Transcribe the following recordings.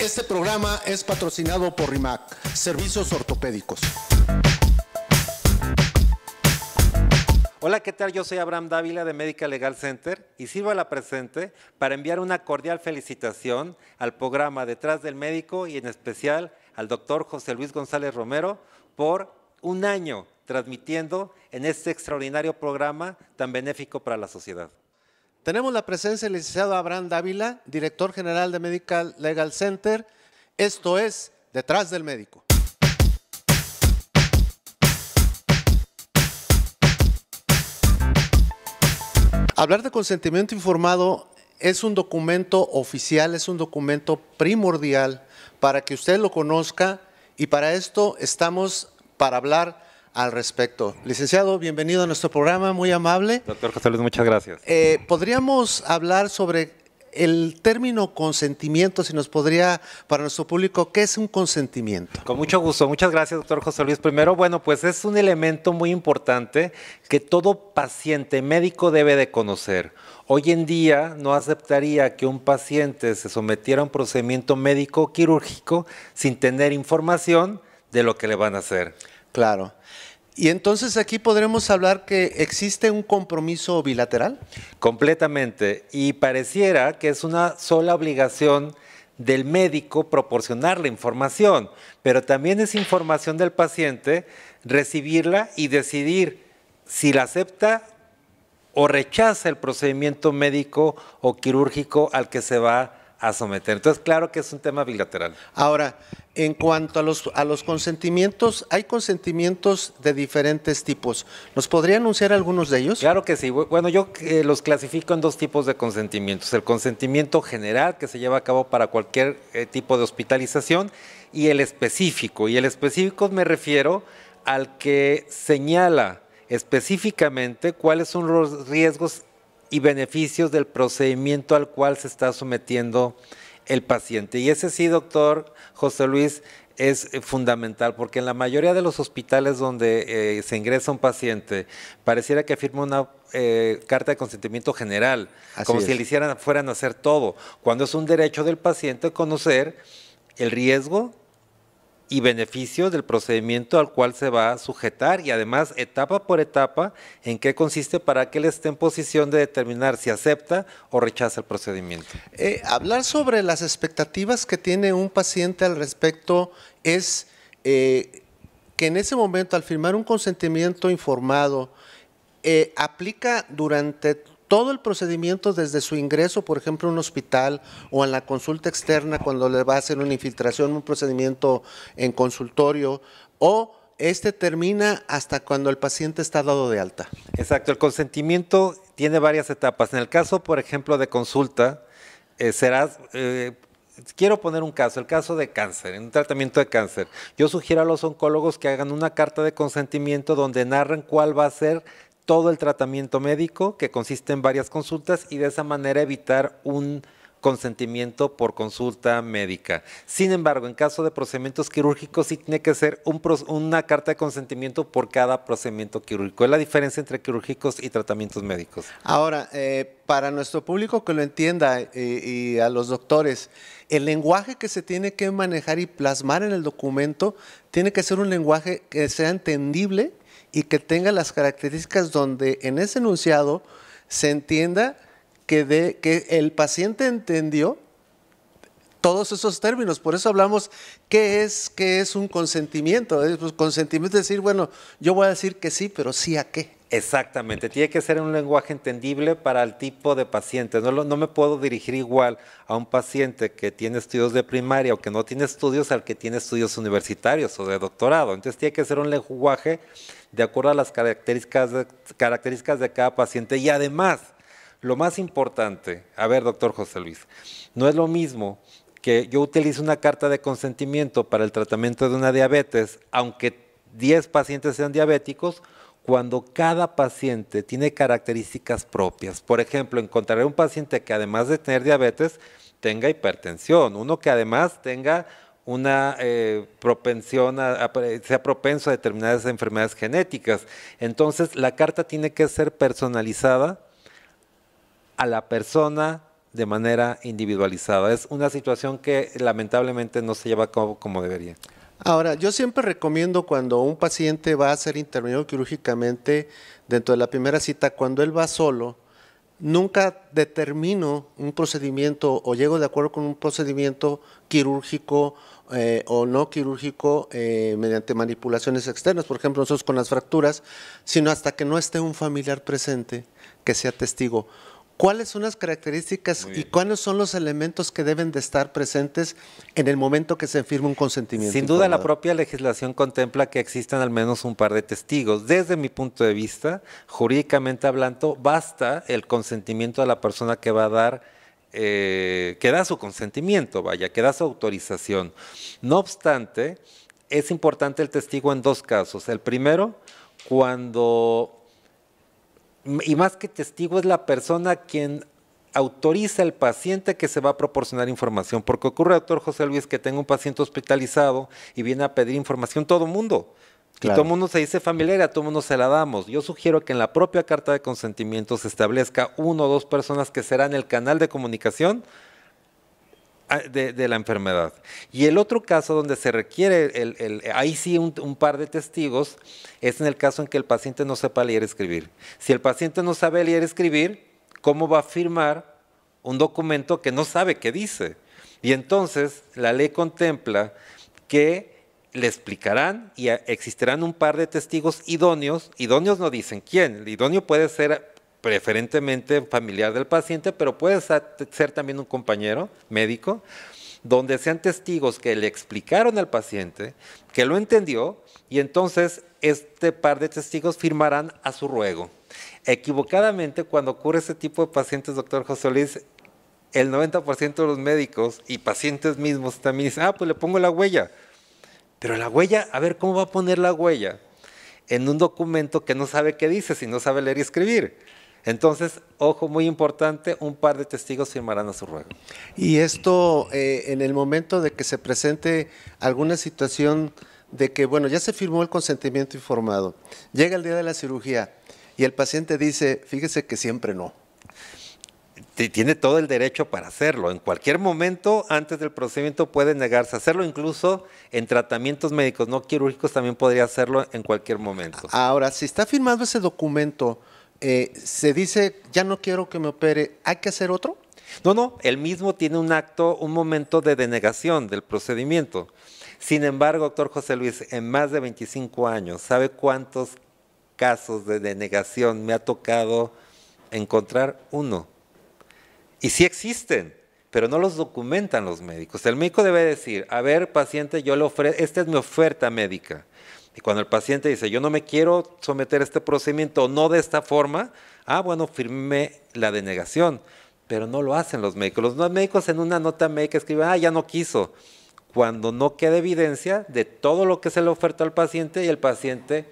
Este programa es patrocinado por RIMAC, Servicios Ortopédicos. Hola, ¿qué tal? Yo soy Abraham Dávila de Médica Legal Center y sirvo a la presente para enviar una cordial felicitación al programa Detrás del Médico y en especial al doctor José Luis González Romero por un año transmitiendo en este extraordinario programa tan benéfico para la sociedad. Tenemos la presencia del licenciado Abraham Dávila, director general de Medical Legal Center. Esto es Detrás del Médico. Hablar de consentimiento informado es un documento oficial, es un documento primordial para que usted lo conozca y para esto estamos para hablar al respecto. Licenciado, bienvenido a nuestro programa, muy amable. Doctor José Luis, muchas gracias. Eh, ¿Podríamos hablar sobre el término consentimiento, si nos podría, para nuestro público, ¿qué es un consentimiento? Con mucho gusto, muchas gracias, doctor José Luis. Primero, bueno, pues es un elemento muy importante que todo paciente médico debe de conocer. Hoy en día no aceptaría que un paciente se sometiera a un procedimiento médico quirúrgico sin tener información de lo que le van a hacer. Claro. Y entonces aquí podremos hablar que existe un compromiso bilateral. Completamente. Y pareciera que es una sola obligación del médico proporcionar la información, pero también es información del paciente recibirla y decidir si la acepta o rechaza el procedimiento médico o quirúrgico al que se va a someter. Entonces, claro que es un tema bilateral. Ahora, en cuanto a los, a los consentimientos, hay consentimientos de diferentes tipos. ¿Nos podría anunciar algunos de ellos? Claro que sí. Bueno, yo eh, los clasifico en dos tipos de consentimientos. El consentimiento general que se lleva a cabo para cualquier eh, tipo de hospitalización y el específico. Y el específico me refiero al que señala específicamente cuáles son los riesgos y beneficios del procedimiento al cual se está sometiendo el paciente. Y ese sí, doctor José Luis, es eh, fundamental, porque en la mayoría de los hospitales donde eh, se ingresa un paciente, pareciera que firma una eh, carta de consentimiento general, como si le hicieran, fueran a hacer todo, cuando es un derecho del paciente conocer el riesgo y beneficio del procedimiento al cual se va a sujetar y además etapa por etapa en qué consiste para que él esté en posición de determinar si acepta o rechaza el procedimiento. Eh, hablar sobre las expectativas que tiene un paciente al respecto es eh, que en ese momento al firmar un consentimiento informado eh, aplica durante todo el procedimiento desde su ingreso, por ejemplo, a un hospital o en la consulta externa cuando le va a hacer una infiltración, un procedimiento en consultorio o este termina hasta cuando el paciente está dado de alta. Exacto, el consentimiento tiene varias etapas. En el caso, por ejemplo, de consulta, eh, será… Eh, quiero poner un caso, el caso de cáncer, en un tratamiento de cáncer. Yo sugiero a los oncólogos que hagan una carta de consentimiento donde narran cuál va a ser todo el tratamiento médico, que consiste en varias consultas, y de esa manera evitar un consentimiento por consulta médica. Sin embargo, en caso de procedimientos quirúrgicos sí tiene que ser una carta de consentimiento por cada procedimiento quirúrgico. Es la diferencia entre quirúrgicos y tratamientos médicos. Ahora, eh, para nuestro público que lo entienda eh, y a los doctores, el lenguaje que se tiene que manejar y plasmar en el documento tiene que ser un lenguaje que sea entendible y que tenga las características donde en ese enunciado se entienda que, de, que el paciente entendió todos esos términos. Por eso hablamos qué es, qué es un consentimiento. Pues, consentimiento es decir, bueno, yo voy a decir que sí, pero sí a qué. Exactamente, tiene que ser un lenguaje entendible para el tipo de paciente. No, me puedo dirigir igual a un paciente que tiene estudios de primaria o que no tiene estudios al que tiene estudios universitarios o de doctorado. Entonces tiene que ser un lenguaje de acuerdo a las características características de cada paciente. Y además, lo más importante, a ver, doctor José Luis, no es lo mismo que yo utilice una carta de consentimiento para el tratamiento de una diabetes, aunque 10 pacientes sean diabéticos, cuando cada paciente tiene características propias. Por ejemplo, encontraré un paciente que además de tener diabetes, tenga hipertensión, uno que además tenga una eh, propensión, sea propenso a determinadas enfermedades genéticas. Entonces, la carta tiene que ser personalizada a la persona de manera individualizada. Es una situación que lamentablemente no se lleva a cabo como debería. Ahora, yo siempre recomiendo cuando un paciente va a ser intervenido quirúrgicamente dentro de la primera cita, cuando él va solo, nunca determino un procedimiento o llego de acuerdo con un procedimiento quirúrgico eh, o no quirúrgico eh, mediante manipulaciones externas, por ejemplo, nosotros con las fracturas, sino hasta que no esté un familiar presente que sea testigo. ¿Cuáles son las características y cuáles son los elementos que deben de estar presentes en el momento que se firma un consentimiento? Sin duda, la propia legislación contempla que existan al menos un par de testigos. Desde mi punto de vista, jurídicamente hablando, basta el consentimiento de la persona que va a dar eh, que da su consentimiento, vaya, que da su autorización. No obstante, es importante el testigo en dos casos. El primero, cuando y más que testigo es la persona quien autoriza al paciente que se va a proporcionar información. Porque ocurre, doctor José Luis, que tengo un paciente hospitalizado y viene a pedir información todo el mundo. Y todo el mundo se dice familiar, a todo el mundo se la damos. Yo sugiero que en la propia carta de consentimiento se establezca uno o dos personas que serán el canal de comunicación Ah, de, la enfermedad. Y el otro caso donde se requiere, el, ahí sí un, par de testigos, es en el caso en que el paciente no sepa leer y escribir. Si el paciente no sabe leer y escribir, ¿cómo va a firmar un documento que no sabe qué dice? Y entonces la ley contempla que le explicarán y existirán un par de testigos idóneos. Idóneos no dicen quién. El idóneo puede ser preferentemente familiar del paciente, pero puede ser también un compañero médico, donde sean testigos que le explicaron al paciente, que lo entendió, y entonces este par de testigos firmarán a su ruego. Equivocadamente, cuando ocurre ese tipo de pacientes, doctor José Luis, el 90% de los médicos y pacientes mismos también dicen, ah, pues le pongo la huella. Pero la huella, a ver, ¿cómo va a poner la huella? En un documento que no sabe qué dice, si no sabe leer y escribir. Entonces, ojo, muy importante, un par de testigos firmarán a su ruego. Y esto, eh, en el momento de que se presente alguna situación de que, bueno, ya se firmó el consentimiento informado, llega el día de la cirugía y el paciente dice, fíjese que siempre no. Tiene todo el derecho para hacerlo. En cualquier momento, antes del procedimiento, puede negarse a hacerlo. Incluso en tratamientos médicos no quirúrgicos también podría hacerlo en cualquier momento. Ahora, si está firmado ese documento, eh, se dice, ya no quiero que me opere, ¿hay que hacer otro? No, no, el mismo tiene un acto, un momento de denegación del procedimiento. Sin embargo, doctor José Luis, en más de 25 años, ¿sabe cuántos casos de denegación me ha tocado encontrar? Uno. Y sí existen, pero no los documentan los médicos. El médico debe decir, a ver, paciente, yo le ofrezco, esta es mi oferta médica. Y cuando el paciente dice, yo no me quiero someter a este procedimiento, o no de esta forma, ah, bueno, firme la denegación. Pero no lo hacen los médicos. Los médicos en una nota médica escriben, ah, ya no quiso. Cuando no queda evidencia de todo lo que se le ofertó al paciente y el paciente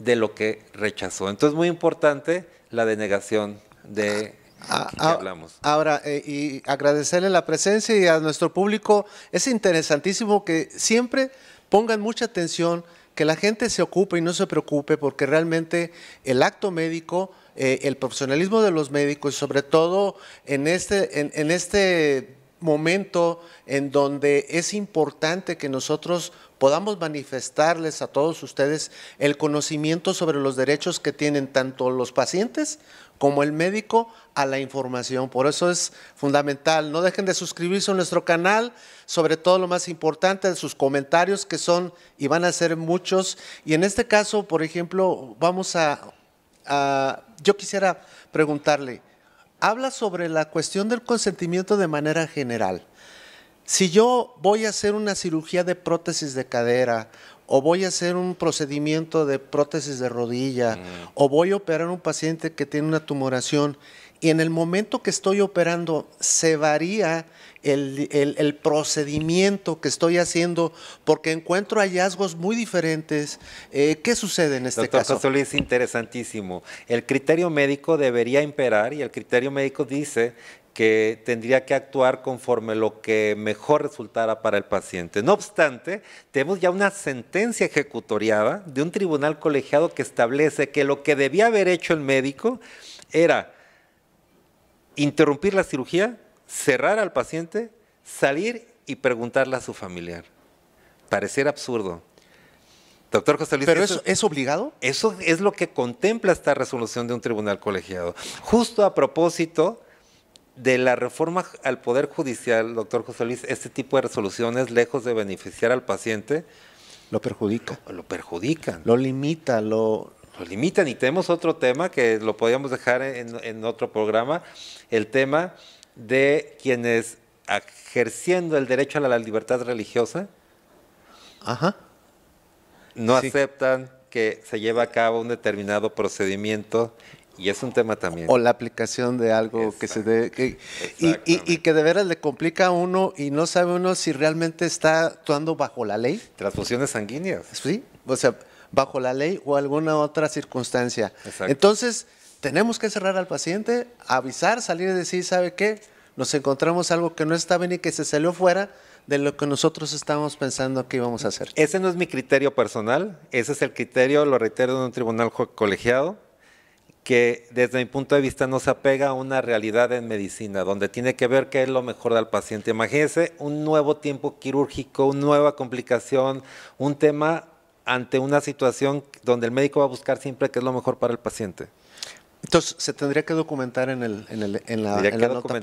de lo que rechazó. Entonces, muy importante la denegación de ah, ah, que ah, hablamos. Ahora, eh, y agradecerle la presencia y a nuestro público. Es interesantísimo que siempre pongan mucha atención que la gente se ocupe y no se preocupe porque realmente el acto médico, eh, el profesionalismo de los médicos, sobre todo en este, en, en este momento en donde es importante que nosotros podamos manifestarles a todos ustedes el conocimiento sobre los derechos que tienen tanto los pacientes como el médico a la información. Por eso es fundamental. No dejen de suscribirse a nuestro canal, sobre todo lo más importante, de sus comentarios que son y van a ser muchos. Y en este caso, por ejemplo, vamos a, a yo quisiera preguntarle, habla sobre la cuestión del consentimiento de manera general. Si yo voy a hacer una cirugía de prótesis de cadera o voy a hacer un procedimiento de prótesis de rodilla, mm. o voy a operar a un paciente que tiene una tumoración, y en el momento que estoy operando se varía el, procedimiento que estoy haciendo porque encuentro hallazgos muy diferentes. Eh, ¿Qué sucede en este caso? Doctor es interesantísimo. El criterio médico debería imperar y el criterio médico dice que tendría que actuar conforme lo que mejor resultara para el paciente. No obstante, tenemos ya una sentencia ejecutoriada de un tribunal colegiado que establece que lo que debía haber hecho el médico era interrumpir la cirugía, cerrar al paciente, salir y preguntarle a su familiar. Pareciera absurdo, Doctor José ¿Pero es obligado? Eso es lo que contempla esta resolución de un tribunal colegiado. Justo a propósito de la reforma al Poder Judicial, doctor José Luis, este tipo de resoluciones, lejos de beneficiar al paciente, lo perjudica. Lo, perjudican. Lo limita, lo, limitan. Y tenemos otro tema que lo podríamos dejar en, otro programa, el tema de quienes ejerciendo el derecho a la libertad religiosa Ajá. no aceptan que se lleve a cabo un determinado procedimiento y es un tema también. O la aplicación de algo que se debe... y, que de veras le complica a uno y no sabe uno si realmente está actuando bajo la ley. Transfusiones sanguíneas. Sí, o sea, bajo la ley o alguna otra circunstancia. Entonces, tenemos que cerrar al paciente, avisar, salir y decir, ¿sabe qué? Nos encontramos algo que no está bien y que se salió fuera de lo que nosotros estábamos pensando que íbamos a hacer. Ese no es mi criterio personal, ese es el criterio, lo reitero, de un tribunal colegiado que desde mi punto de vista no se apega a una realidad en medicina, donde tiene que ver qué es lo mejor del paciente. Imagínense un nuevo tiempo quirúrgico, una nueva complicación, un tema ante una situación donde el médico va a buscar siempre qué es lo mejor para el paciente. Entonces, se tendría que documentar en, el, en, la, en la nota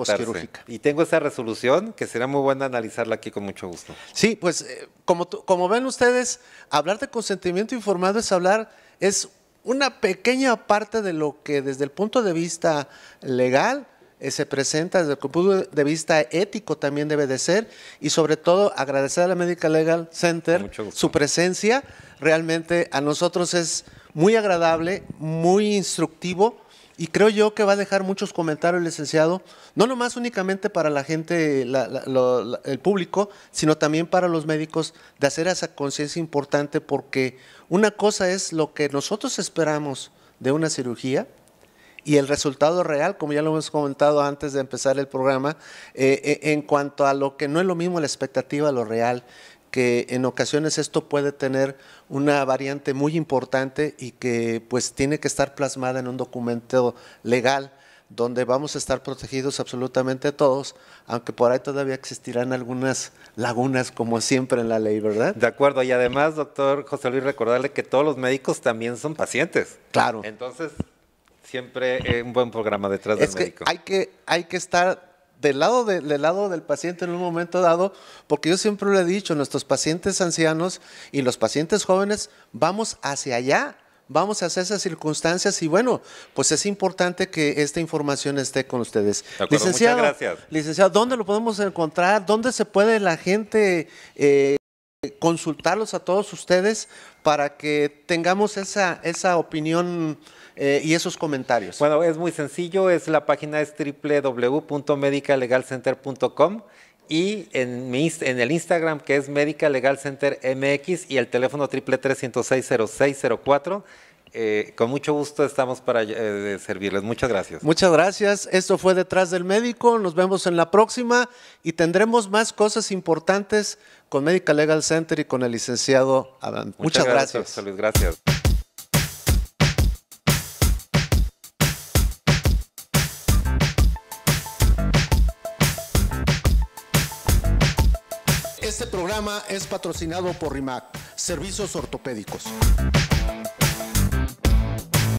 Y tengo esa resolución que será muy buena analizarla aquí con mucho gusto. Sí, pues eh, como, como ven ustedes, hablar de consentimiento informado es hablar, es una pequeña parte de lo que desde el punto de vista legal eh, se presenta, desde el punto de vista ético también debe de ser, y sobre todo agradecer a la Medical Legal Center su presencia. Realmente a nosotros es muy agradable, muy instructivo y creo yo que va a dejar muchos comentarios, el licenciado, no nomás únicamente para la gente, el público, sino también para los médicos, de hacer esa conciencia importante, porque una cosa es lo que nosotros esperamos de una cirugía, y el resultado real, como ya lo hemos comentado antes de empezar el programa, eh, eh, en cuanto a lo que no es lo mismo la expectativa lo real que en ocasiones esto puede tener una variante muy importante y que pues tiene que estar plasmada en un documento legal donde vamos a estar protegidos absolutamente todos, aunque por ahí todavía existirán algunas lagunas como siempre en la ley, ¿verdad? De acuerdo, y además, doctor José Luis, recordarle que todos los médicos también son pacientes. Claro. Entonces, siempre eh, un buen programa detrás del médico. Hay que, hay que estar del lado, del lado del paciente en un momento dado, porque yo siempre lo he dicho, nuestros pacientes ancianos y los pacientes jóvenes vamos hacia allá, vamos hacia esas circunstancias y bueno, pues es importante que esta información esté con ustedes. Licenciado, gracias. licenciado, ¿dónde lo podemos encontrar? ¿Dónde se puede la gente... Eh, eh, consultarlos a todos ustedes para que tengamos esa, opinión eh, y esos comentarios. Bueno, es muy sencillo, es la página es www.medicalegalcenter.com y en, en el Instagram que es y Legal Center MX y el teléfono 333 106 0604 eh, con mucho gusto estamos para eh, servirles. Muchas gracias. Muchas gracias. Esto fue Detrás del Médico. Nos vemos en la próxima y tendremos más cosas importantes con Medical Legal Center y con el licenciado Adán. Muchas, gracias. gracias. gracias. Este programa es patrocinado por RIMAC, Servicios Ortopédicos.